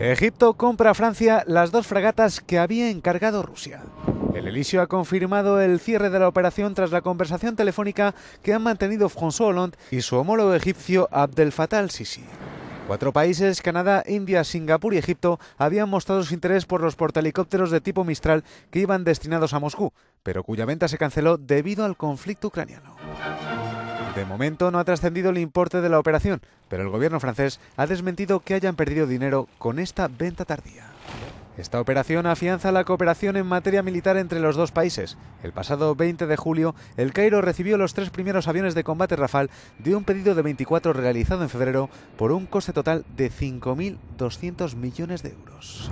Egipto compra a Francia las dos fragatas que había encargado Rusia. El Elisio ha confirmado el cierre de la operación tras la conversación telefónica que han mantenido François Hollande y su homólogo egipcio Abdel Fattah al-Sisi. Cuatro países, Canadá, India, Singapur y Egipto, habían mostrado su interés por los portahelicópteros de tipo Mistral que iban destinados a Moscú, pero cuya venta se canceló debido al conflicto ucraniano. De momento no ha trascendido el importe de la operación, pero el gobierno francés ha desmentido que hayan perdido dinero con esta venta tardía. Esta operación afianza la cooperación en materia militar entre los dos países. El pasado 20 de julio, el Cairo recibió los tres primeros aviones de combate Rafal de un pedido de 24 realizado en febrero por un coste total de 5.200 millones de euros.